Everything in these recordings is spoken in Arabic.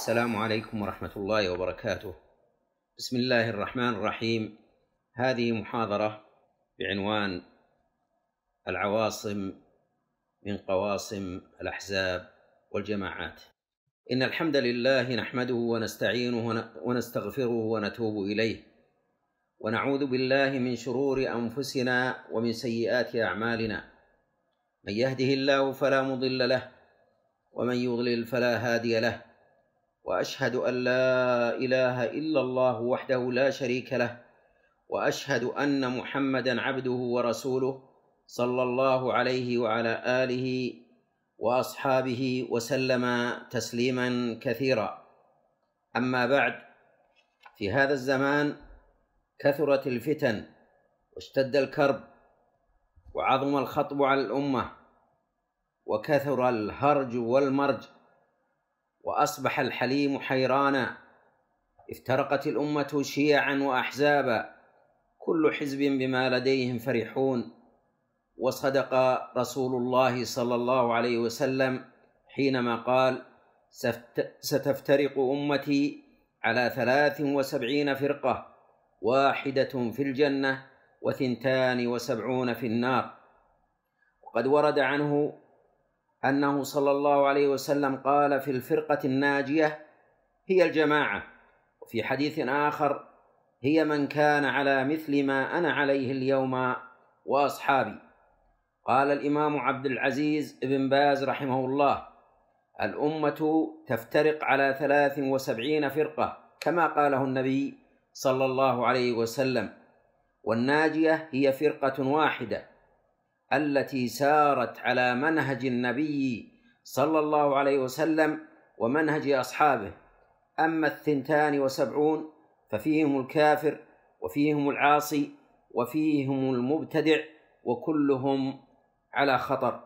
السلام عليكم ورحمة الله وبركاته. بسم الله الرحمن الرحيم. هذه محاضرة بعنوان العواصم من قواصم الأحزاب والجماعات. إن الحمد لله نحمده ونستعينه ونستغفره ونتوب إليه. ونعوذ بالله من شرور أنفسنا ومن سيئات أعمالنا. من يهده الله فلا مضل له ومن يضلل فلا هادي له. واشهد ان لا اله الا الله وحده لا شريك له واشهد ان محمدا عبده ورسوله صلى الله عليه وعلى اله واصحابه وسلم تسليما كثيرا اما بعد في هذا الزمان كثرت الفتن واشتد الكرب وعظم الخطب على الامه وكثر الهرج والمرج واصبح الحليم حيرانا افترقت الامه شيعا واحزابا كل حزب بما لديهم فرحون وصدق رسول الله صلى الله عليه وسلم حينما قال ستفترق امتي على ثلاث وسبعين فرقه واحده في الجنه وثنتان وسبعون في النار وقد ورد عنه أنه صلى الله عليه وسلم قال في الفرقة الناجية هي الجماعة وفي حديث آخر هي من كان على مثل ما أنا عليه اليوم وأصحابي قال الإمام عبد العزيز بن باز رحمه الله الأمة تفترق على ثلاث وسبعين فرقة كما قاله النبي صلى الله عليه وسلم والناجية هي فرقة واحدة التي سارت على منهج النبي صلى الله عليه وسلم ومنهج أصحابه أما الثنتان وسبعون ففيهم الكافر وفيهم العاصي وفيهم المبتدع وكلهم على خطر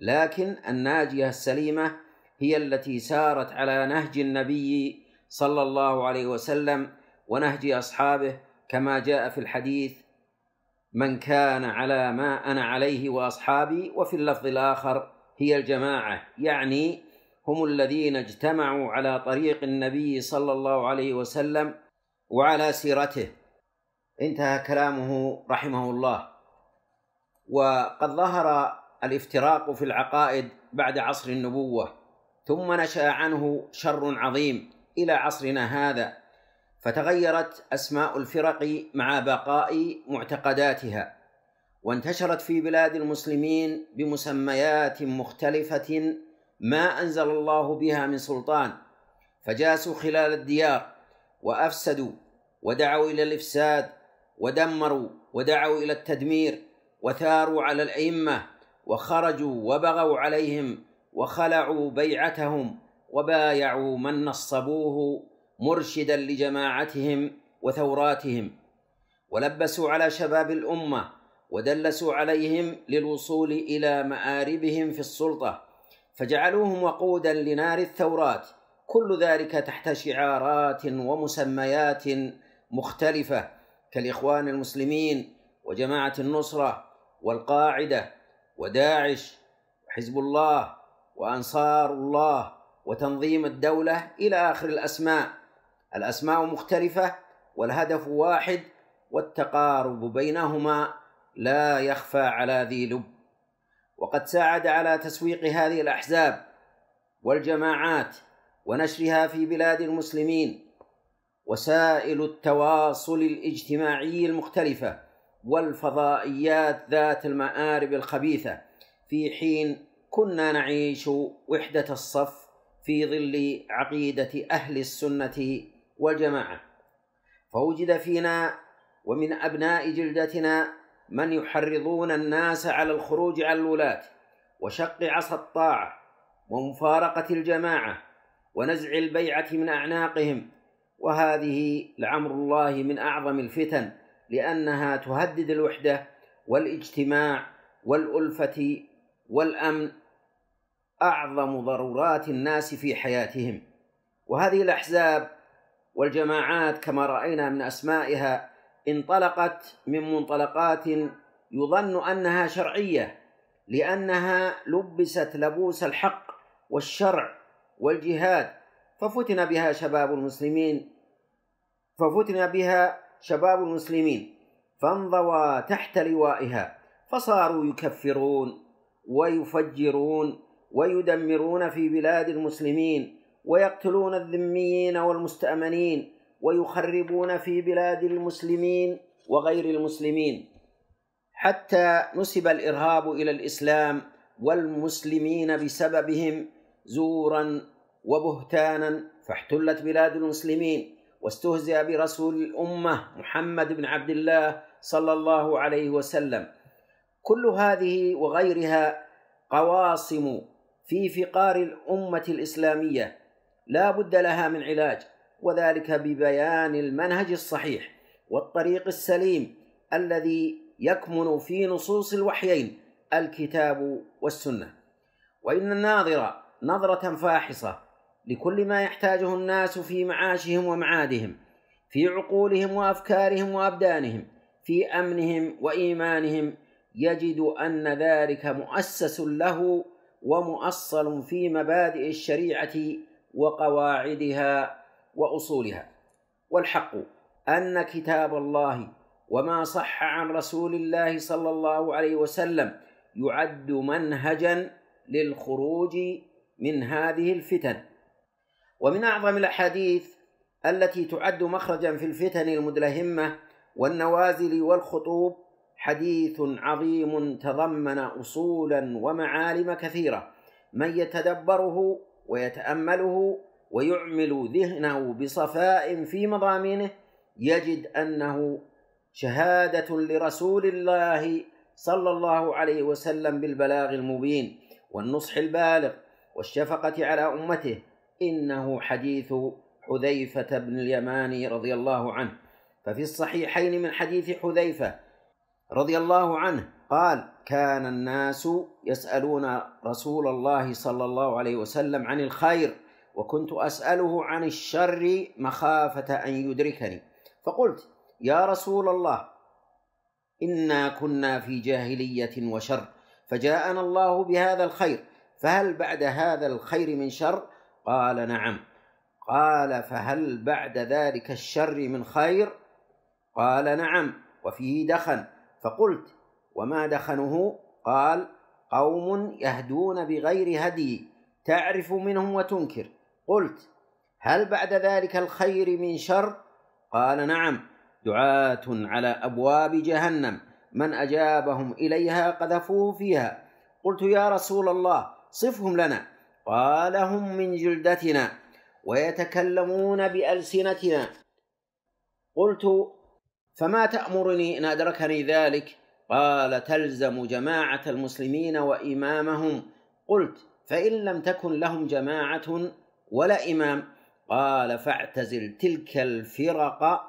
لكن الناجية السليمة هي التي سارت على نهج النبي صلى الله عليه وسلم ونهج أصحابه كما جاء في الحديث من كان على ما انا عليه واصحابي وفي اللفظ الاخر هي الجماعه يعني هم الذين اجتمعوا على طريق النبي صلى الله عليه وسلم وعلى سيرته انتهى كلامه رحمه الله وقد ظهر الافتراق في العقائد بعد عصر النبوه ثم نشا عنه شر عظيم الى عصرنا هذا فتغيرت اسماء الفرق مع بقاء معتقداتها وانتشرت في بلاد المسلمين بمسميات مختلفه ما انزل الله بها من سلطان فجاسوا خلال الديار وافسدوا ودعوا الى الافساد ودمروا ودعوا الى التدمير وثاروا على الائمه وخرجوا وبغوا عليهم وخلعوا بيعتهم وبايعوا من نصبوه مرشدا لجماعتهم وثوراتهم ولبسوا على شباب الامه ودلسوا عليهم للوصول الى ماربهم في السلطه فجعلوهم وقودا لنار الثورات كل ذلك تحت شعارات ومسميات مختلفه كالاخوان المسلمين وجماعه النصره والقاعده وداعش وحزب الله وانصار الله وتنظيم الدوله الى اخر الاسماء الأسماء مختلفة والهدف واحد والتقارب بينهما لا يخفى على ذي لب وقد ساعد على تسويق هذه الأحزاب والجماعات ونشرها في بلاد المسلمين وسائل التواصل الاجتماعي المختلفه والفضائيات ذات المآرب الخبيثة في حين كنا نعيش وحدة الصف في ظل عقيدة أهل السنة والجماعة فوجد فينا ومن أبناء جلدتنا من يحرضون الناس على الخروج على الولاة وشق عصا الطاعة ومفارقة الجماعة ونزع البيعة من أعناقهم وهذه لعمر الله من أعظم الفتن لأنها تهدد الوحدة والاجتماع والألفة والأمن أعظم ضرورات الناس في حياتهم وهذه الأحزاب والجماعات كما راينا من اسمائها انطلقت من منطلقات يظن انها شرعيه لانها لبست لبوس الحق والشرع والجهاد ففتن بها شباب المسلمين ففتن بها شباب المسلمين فانضوى تحت لوائها فصاروا يكفرون ويفجرون ويدمرون في بلاد المسلمين ويقتلون الذميين والمستأمنين ويخربون في بلاد المسلمين وغير المسلمين حتى نسب الإرهاب إلى الإسلام والمسلمين بسببهم زورا وبهتانا فاحتلت بلاد المسلمين واستهزئ برسول الأمة محمد بن عبد الله صلى الله عليه وسلم كل هذه وغيرها قواصم في فقار الأمة الإسلامية لا بد لها من علاج وذلك ببيان المنهج الصحيح والطريق السليم الذي يكمن في نصوص الوحيين الكتاب والسنه وان الناظر نظره فاحصه لكل ما يحتاجه الناس في معاشهم ومعادهم في عقولهم وافكارهم وابدانهم في امنهم وايمانهم يجد ان ذلك مؤسس له ومؤصل في مبادئ الشريعه وقواعدها واصولها والحق ان كتاب الله وما صح عن رسول الله صلى الله عليه وسلم يعد منهجا للخروج من هذه الفتن ومن اعظم الاحاديث التي تعد مخرجا في الفتن المدلهمه والنوازل والخطوب حديث عظيم تضمن اصولا ومعالم كثيره من يتدبره ويتأمله ويعمل ذهنه بصفاء في مضامينه يجد أنه شهادة لرسول الله صلى الله عليه وسلم بالبلاغ المبين والنصح البالغ والشفقة على أمته إنه حديث حذيفة بن اليماني رضي الله عنه ففي الصحيحين من حديث حذيفة رضي الله عنه قال كان الناس يسألون رسول الله صلى الله عليه وسلم عن الخير وكنت أسأله عن الشر مخافة أن يدركني فقلت يا رسول الله إنا كنا في جاهلية وشر فجاءنا الله بهذا الخير فهل بعد هذا الخير من شر قال نعم قال فهل بعد ذلك الشر من خير قال نعم وفيه دخن فقلت وما دخنه قال قوم يهدون بغير هدي تعرف منهم وتنكر قلت هل بعد ذلك الخير من شر قال نعم دعاه على ابواب جهنم من اجابهم اليها قذفوه فيها قلت يا رسول الله صفهم لنا قال هم من جلدتنا ويتكلمون بالسنتنا قلت فما تامرني ان ادركني ذلك قال تلزم جماعة المسلمين وإمامهم قلت فإن لم تكن لهم جماعة ولا إمام قال فاعتزل تلك الفرق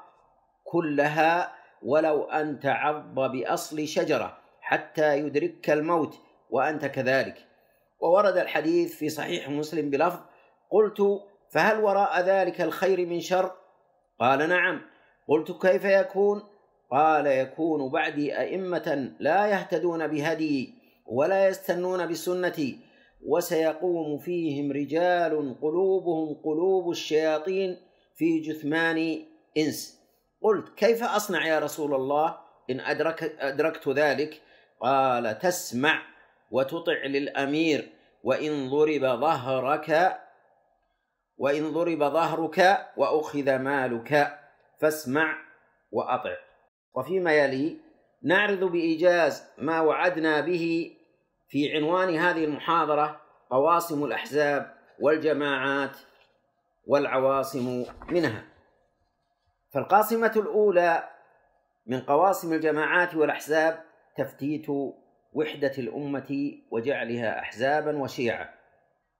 كلها ولو أن تعض بأصل شجرة حتى يدركك الموت وأنت كذلك وورد الحديث في صحيح مسلم بلفظ قلت فهل وراء ذلك الخير من شر قال نعم قلت كيف يكون قال يكون بعدي أئمة لا يهتدون بهدي ولا يستنون بسنتي وسيقوم فيهم رجال قلوبهم قلوب الشياطين في جثمان إنس قلت كيف أصنع يا رسول الله إن أدرك أدركت ذلك قال تسمع وتطع للأمير وإن ضرب ظهرك وإن ضرب ظهرك وأخذ مالك فاسمع وأطع وفيما يلي نعرض بإيجاز ما وعدنا به في عنوان هذه المحاضرة قواسم الأحزاب والجماعات والعواصم منها فالقاصمة الأولى من قواسم الجماعات والأحزاب تفتيت وحدة الأمة وجعلها أحزابا وشيعا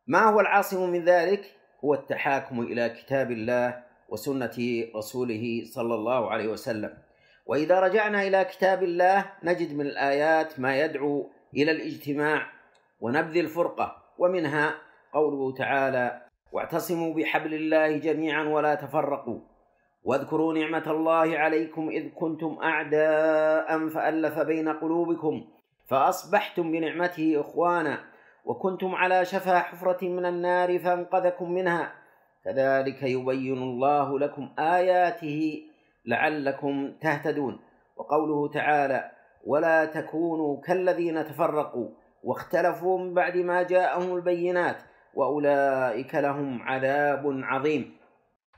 ما هو العاصم من ذلك؟ هو التحاكم إلى كتاب الله وسنة رسوله صلى الله عليه وسلم واذا رجعنا الى كتاب الله نجد من الايات ما يدعو الى الاجتماع ونبذ الفرقه ومنها قوله تعالى واعتصموا بحبل الله جميعا ولا تفرقوا واذكروا نعمه الله عليكم اذ كنتم اعداء فالف بين قلوبكم فاصبحتم بنعمته اخوانا وكنتم على شفا حفره من النار فانقذكم منها كذلك يبين الله لكم اياته لعلكم تهتدون وقوله تعالى ولا تكونوا كالذين تفرقوا واختلفوا من بعد ما جاءهم البينات واولئك لهم عذاب عظيم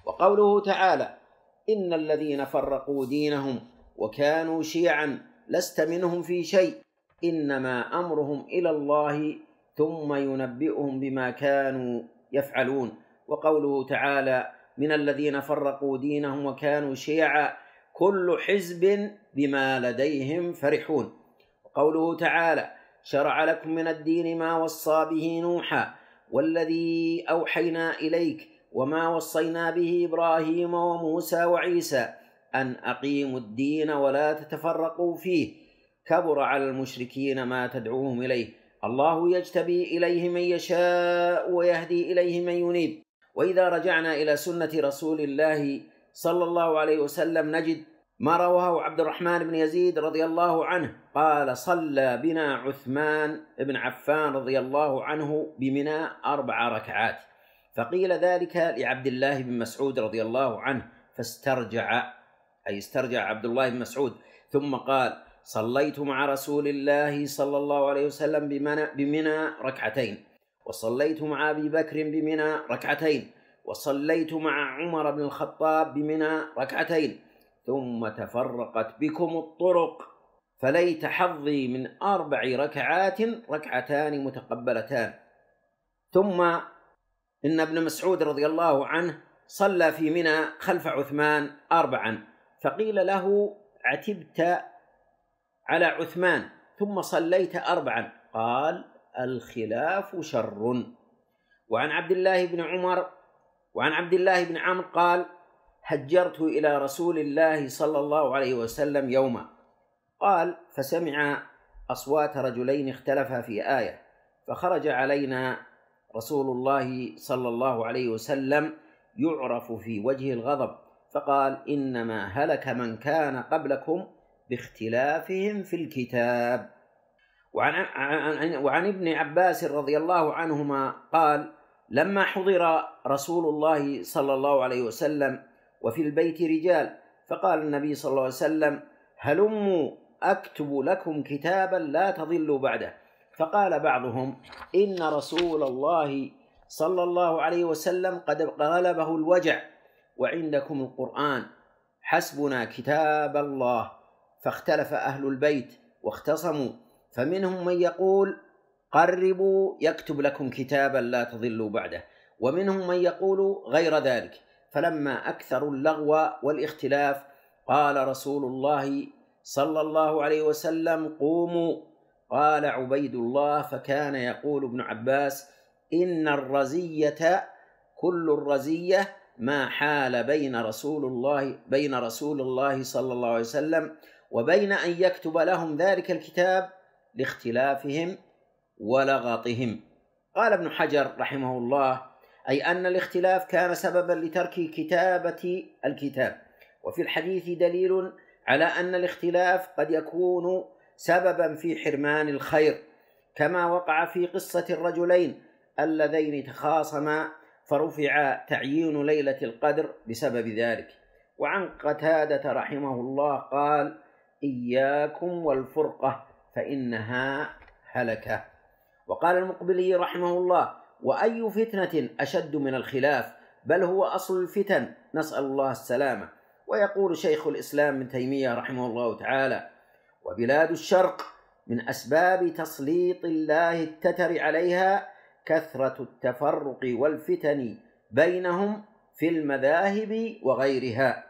وقوله تعالى ان الذين فرقوا دينهم وكانوا شيعا لست منهم في شيء انما امرهم الى الله ثم ينبئهم بما كانوا يفعلون وقوله تعالى من الذين فرقوا دينهم وكانوا شيعا كل حزب بما لديهم فرحون وقوله تعالى شرع لكم من الدين ما وصى به نوحا والذي أوحينا إليك وما وصينا به إبراهيم وموسى وعيسى أن أقيموا الدين ولا تتفرقوا فيه كبر على المشركين ما تدعوهم إليه الله يجتبي إليه من يشاء ويهدي إليه من ينيب واذا رجعنا الى سنه رسول الله صلى الله عليه وسلم نجد ما رواه عبد الرحمن بن يزيد رضي الله عنه قال صلى بنا عثمان بن عفان رضي الله عنه بمنى اربع ركعات فقيل ذلك لعبد الله بن مسعود رضي الله عنه فاسترجع اي استرجع عبد الله بن مسعود ثم قال صليت مع رسول الله صلى الله عليه وسلم بمنى ركعتين وصليت مع أبي بكر بمنى ركعتين وصليت مع عمر بن الخطاب بمنى ركعتين ثم تفرقت بكم الطرق فليت حظي من أربع ركعات ركعتان متقبلتان ثم إن ابن مسعود رضي الله عنه صلى في منى خلف عثمان أربعا فقيل له عتبت على عثمان ثم صليت أربعا قال الخلاف شر وعن عبد الله بن عمر وعن عبد الله بن عمرو قال هجرت إلى رسول الله صلى الله عليه وسلم يوما قال فسمع أصوات رجلين اختلفا في آية فخرج علينا رسول الله صلى الله عليه وسلم يعرف في وجه الغضب فقال إنما هلك من كان قبلكم باختلافهم في الكتاب وعن, وعن ابن عباس رضي الله عنهما قال لما حضر رسول الله صلى الله عليه وسلم وفي البيت رجال فقال النبي صلى الله عليه وسلم هلموا أكتب لكم كتابا لا تضلوا بعده فقال بعضهم إن رسول الله صلى الله عليه وسلم قد غلبه الوجع وعندكم القرآن حسبنا كتاب الله فاختلف أهل البيت واختصموا فمنهم من يقول قربوا يكتب لكم كتابا لا تضلوا بعده ومنهم من يقول غير ذلك فلما اكثروا اللغو والاختلاف قال رسول الله صلى الله عليه وسلم قوموا قال عبيد الله فكان يقول ابن عباس ان الرزيه كل الرزيه ما حال بين رسول الله بين رسول الله صلى الله عليه وسلم وبين ان يكتب لهم ذلك الكتاب لاختلافهم ولغطهم قال ابن حجر رحمه الله أي أن الاختلاف كان سببا لترك كتابة الكتاب وفي الحديث دليل على أن الاختلاف قد يكون سببا في حرمان الخير كما وقع في قصة الرجلين اللذين تخاصما فرفع تعيين ليلة القدر بسبب ذلك وعن قتادة رحمه الله قال إياكم والفرقة فإنها هلكة وقال المقبلي رحمه الله وأي فتنة أشد من الخلاف بل هو أصل الفتن نسأل الله السلامة ويقول شيخ الإسلام ابن تيمية رحمه الله تعالى وبلاد الشرق من أسباب تسليط الله التتر عليها كثرة التفرق والفتن بينهم في المذاهب وغيرها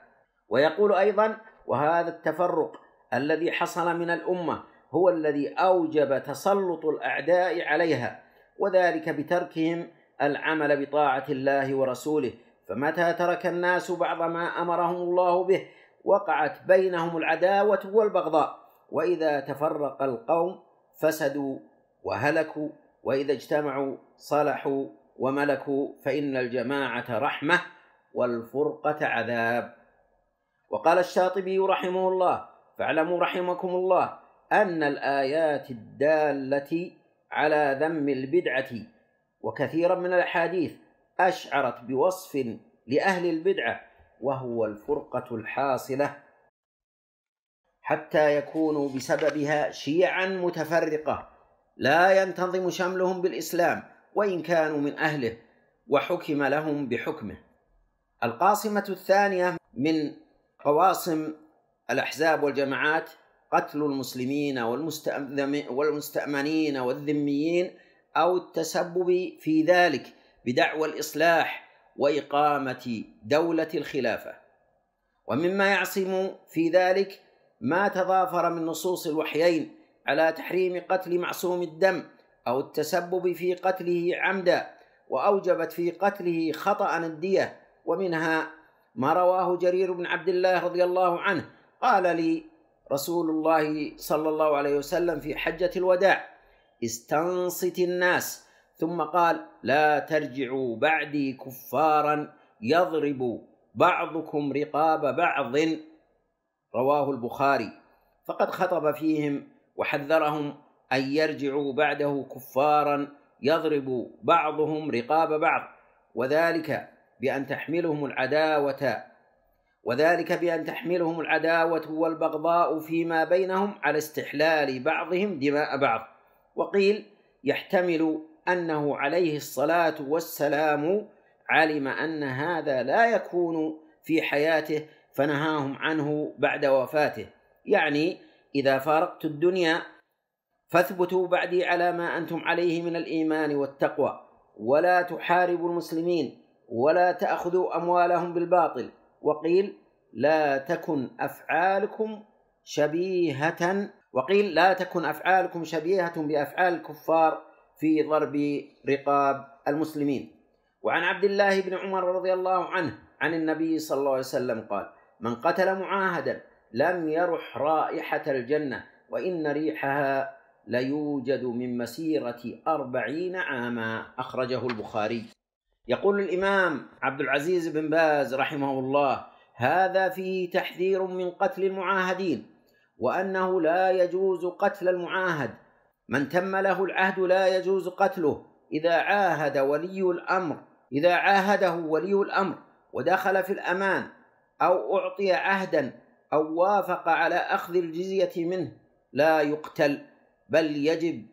ويقول أيضا وهذا التفرق الذي حصل من الأمة هو الذي أوجب تسلط الأعداء عليها وذلك بتركهم العمل بطاعة الله ورسوله فمتى ترك الناس بعض ما أمرهم الله به وقعت بينهم العداوة والبغضاء وإذا تفرق القوم فسدوا وهلكوا وإذا اجتمعوا صلحوا وملكوا فإن الجماعة رحمة والفرقة عذاب وقال الشاطبي رحمه الله فاعلموا رحمكم الله أن الآيات الدالة على ذم البدعة وكثيرا من الأحاديث أشعرت بوصف لأهل البدعة وهو الفرقة الحاصلة حتى يكونوا بسببها شيعا متفرقة لا ينتظم شملهم بالإسلام وإن كانوا من أهله وحكم لهم بحكمه القاصمة الثانية من قواصم الأحزاب والجماعات قتل المسلمين والمستأمنين والذميين أو التسبب في ذلك بدعوى الإصلاح وإقامة دولة الخلافة ومما يعصم في ذلك ما تضافر من نصوص الوحيين على تحريم قتل معصوم الدم أو التسبب في قتله عمدا وأوجبت في قتله خطأ الدية ومنها ما رواه جرير بن عبد الله رضي الله عنه قال لي رسول الله صلى الله عليه وسلم في حجة الوداع استنصت الناس ثم قال لا ترجعوا بعدي كفارا يضرب بعضكم رقاب بعض رواه البخاري فقد خطب فيهم وحذرهم ان يرجعوا بعده كفارا يضرب بعضهم رقاب بعض وذلك بان تحملهم العداوه وذلك بأن تحملهم العداوة والبغضاء فيما بينهم على استحلال بعضهم دماء بعض وقيل يحتمل أنه عليه الصلاة والسلام علم أن هذا لا يكون في حياته فنهاهم عنه بعد وفاته يعني إذا فارقت الدنيا فاثبتوا بعدي على ما أنتم عليه من الإيمان والتقوى ولا تحاربوا المسلمين ولا تأخذوا أموالهم بالباطل وقيل لا تكن أفعالكم شبيهة وقيل لا تكن أفعالكم شبيهة بأفعال الكفار في ضرب رقاب المسلمين وعن عبد الله بن عمر رضي الله عنه عن النبي صلى الله عليه وسلم قال من قتل معاهدا لم يرح رائحة الجنة وإن ريحها ليوجد من مسيرة أربعين عاما أخرجه البخاري يقول الامام عبد العزيز بن باز رحمه الله هذا فيه تحذير من قتل المعاهدين وانه لا يجوز قتل المعاهد من تم له العهد لا يجوز قتله اذا عاهد ولي الامر اذا عاهده ولي الامر ودخل في الامان او اعطي عهدا او وافق على اخذ الجزيه منه لا يقتل بل يجب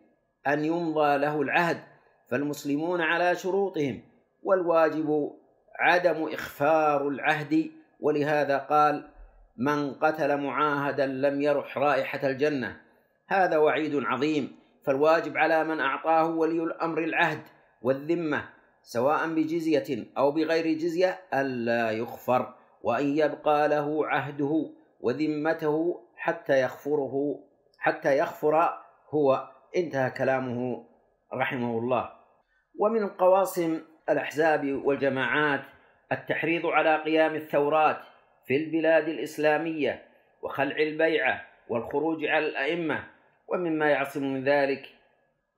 ان يمضى له العهد فالمسلمون على شروطهم والواجب عدم إخفار العهد ولهذا قال من قتل معاهدا لم يرح رائحة الجنة هذا وعيد عظيم فالواجب على من أعطاه ولي الأمر العهد والذمة سواء بجزية أو بغير جزية ألا يخفر وأن يبقى له عهده وذمته حتى يخفره حتى يخفر هو انتهى كلامه رحمه الله ومن القواسم الأحزاب والجماعات التحريض على قيام الثورات في البلاد الإسلامية وخلع البيعة والخروج على الأئمة ومما يعصم من ذلك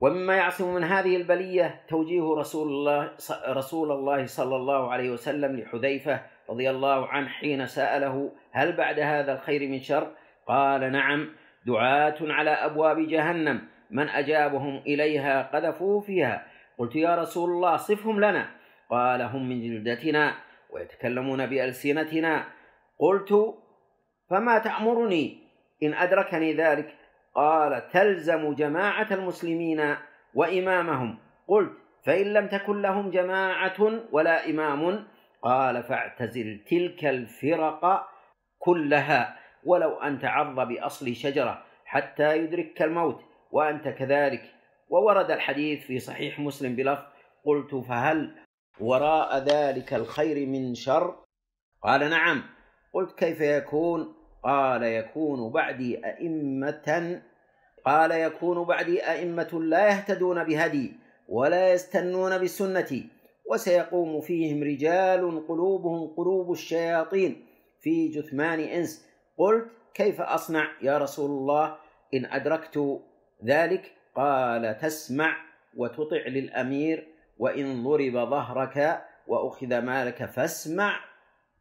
ومما يعصم من هذه البلية توجيه رسول الله رسول الله صلى الله عليه وسلم لحذيفة رضي الله عنه حين سأله هل بعد هذا الخير من شر؟ قال نعم دعاة على أبواب جهنم من أجابهم إليها قذفوه فيها قلت يا رسول الله صفهم لنا قال هم من جلدتنا ويتكلمون بألسنتنا قلت فما تأمرني إن أدركني ذلك قال تلزم جماعة المسلمين وإمامهم قلت فإن لم تكن لهم جماعة ولا إمام قال فاعتزل تلك الفرق كلها ولو أن تعض بأصل شجرة حتى يدركك الموت وأنت كذلك وورد الحديث في صحيح مسلم بلفظ قلت فهل وراء ذلك الخير من شر قال نعم قلت كيف يكون قال يكون بعدي أئمة قال يكون بعدي أئمة لا يهتدون بهدي ولا يستنون بسنتي وسيقوم فيهم رجال قلوبهم قلوب الشياطين في جثمان إنس قلت كيف أصنع يا رسول الله إن أدركت ذلك قال تسمع وتطع للامير وان ضرب ظهرك واخذ مالك فاسمع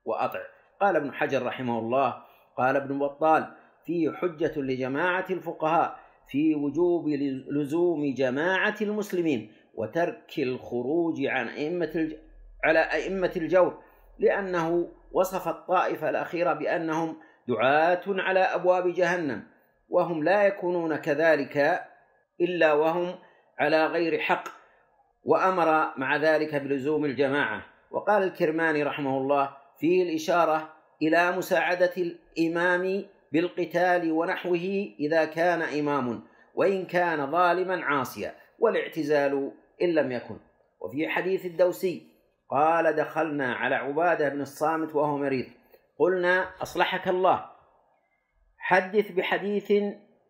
واطع قال ابن حجر رحمه الله قال ابن بطال فيه حجه لجماعه الفقهاء في وجوب لزوم جماعه المسلمين وترك الخروج عن ائمه الج... على ائمه الجور لانه وصف الطائفه الاخيره بانهم دعاه على ابواب جهنم وهم لا يكونون كذلك إلا وهم على غير حق وأمر مع ذلك بلزوم الجماعة وقال الكرماني رحمه الله فيه الإشارة إلى مساعدة الإمام بالقتال ونحوه إذا كان إمام وإن كان ظالما عاصيا والاعتزال إن لم يكن وفي حديث الدوسي قال دخلنا على عبادة بن الصامت وهو مريض قلنا أصلحك الله حدث بحديث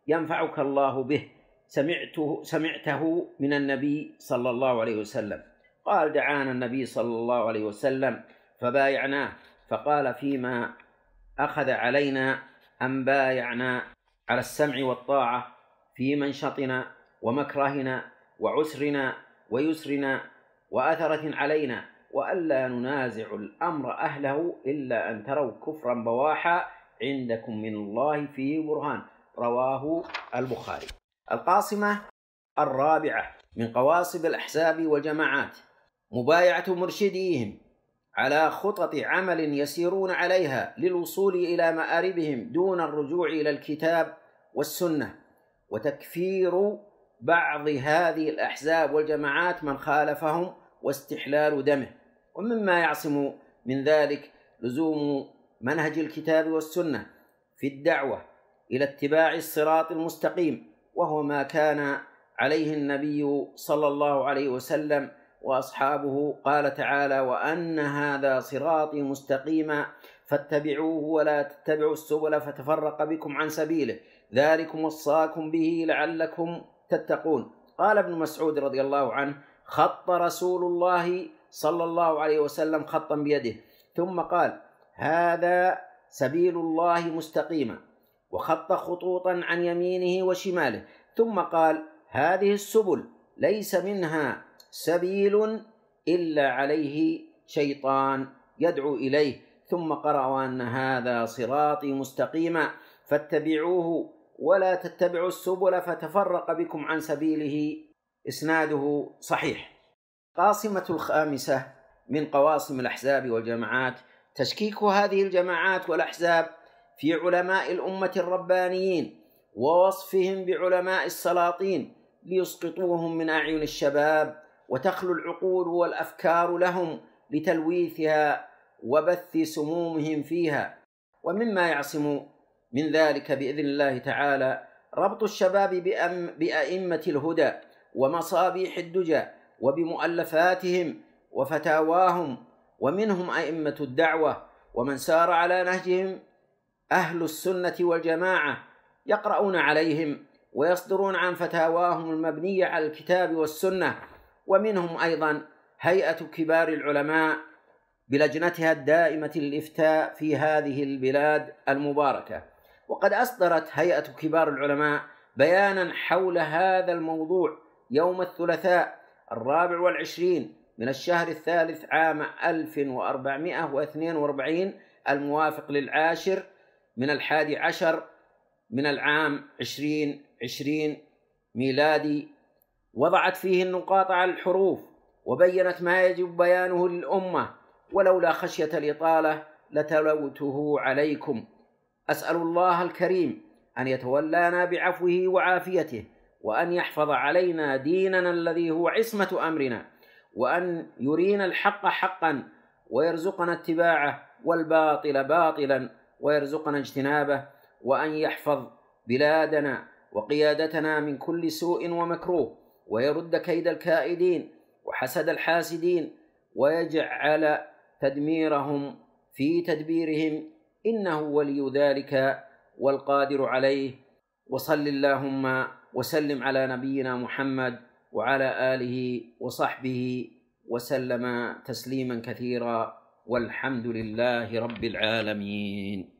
ينفعك الله به سمعته سمعته من النبي صلى الله عليه وسلم قال دعانا النبي صلى الله عليه وسلم فبايعناه فقال فيما أخذ علينا أن بايعنا على السمع والطاعة في منشطنا ومكرهنا وعسرنا ويسرنا وأثرة علينا وألا ننازع الأمر أهله إلا أن تروا كفرا بواحا عندكم من الله فيه برهان رواه البخاري القاصمة الرابعة من قواصب الأحزاب والجماعات مبايعة مرشديهم على خطط عمل يسيرون عليها للوصول إلى مآربهم دون الرجوع إلى الكتاب والسنة وتكفير بعض هذه الأحزاب والجماعات من خالفهم واستحلال دمه ومما يعصم من ذلك لزوم منهج الكتاب والسنة في الدعوة إلى اتباع الصراط المستقيم وهو ما كان عليه النبي صلى الله عليه وسلم واصحابه قال تعالى وان هذا صراطي مستقيما فاتبعوه ولا تتبعوا السبل فتفرق بكم عن سبيله ذلكم وصاكم به لعلكم تتقون قال ابن مسعود رضي الله عنه خط رسول الله صلى الله عليه وسلم خطا بيده ثم قال هذا سبيل الله مستقيما وخط خطوطا عن يمينه وشماله ثم قال هذه السبل ليس منها سبيل إلا عليه شيطان يدعو إليه ثم قرأوا أن هذا صراطي مستقيما فاتبعوه ولا تتبعوا السبل فتفرق بكم عن سبيله إسناده صحيح قاصمة الخامسة من قواصم الأحزاب والجماعات تشكيك هذه الجماعات والأحزاب في علماء الأمة الربانيين ووصفهم بعلماء السلاطين ليسقطوهم من أعين الشباب وتخلو العقول والأفكار لهم لتلويثها وبث سمومهم فيها ومما يعصم من ذلك بإذن الله تعالى ربط الشباب بأم بأئمة الهدى ومصابيح الدجى وبمؤلفاتهم وفتاواهم ومنهم أئمة الدعوة ومن سار على نهجهم أهل السنة والجماعة يقرؤون عليهم ويصدرون عن فتاواهم المبنية على الكتاب والسنة ومنهم أيضا هيئة كبار العلماء بلجنتها الدائمة للإفتاء في هذه البلاد المباركة وقد أصدرت هيئة كبار العلماء بيانا حول هذا الموضوع يوم الثلاثاء الرابع والعشرين من الشهر الثالث عام 1442 الموافق للعاشر من الحادي عشر من العام 2020 ميلادي وضعت فيه النقاط على الحروف وبينت ما يجب بيانه للأمة ولولا خشية الإطالة لتلوته عليكم أسأل الله الكريم أن يتولانا بعفوه وعافيته وأن يحفظ علينا ديننا الذي هو عصمة أمرنا وأن يرينا الحق حقا ويرزقنا اتباعه والباطل باطلا ويرزقنا اجتنابه وأن يحفظ بلادنا وقيادتنا من كل سوء ومكروه ويرد كيد الكائدين وحسد الحاسدين ويجعل تدميرهم في تدبيرهم انه ولي ذلك والقادر عليه وصل اللهم وسلم على نبينا محمد وعلى اله وصحبه وسلم تسليما كثيرا والحمد لله رب العالمين